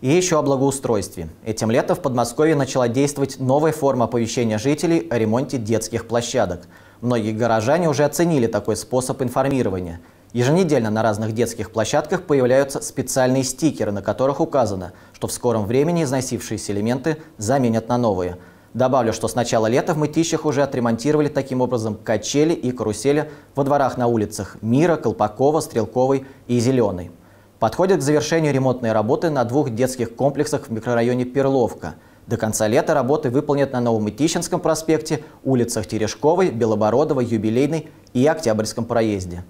И еще о благоустройстве. Этим летом в Подмосковье начала действовать новая форма оповещения жителей о ремонте детских площадок. Многие горожане уже оценили такой способ информирования. Еженедельно на разных детских площадках появляются специальные стикеры, на которых указано, что в скором времени износившиеся элементы заменят на новые. Добавлю, что с начала лета в Мытищах уже отремонтировали таким образом качели и карусели во дворах на улицах Мира, Колпакова, Стрелковой и Зеленой. Подходят к завершению ремонтные работы на двух детских комплексах в микрорайоне Перловка. До конца лета работы выполнят на Новомытищинском проспекте, улицах Терешковой, Белобородова, Юбилейной и Октябрьском проезде.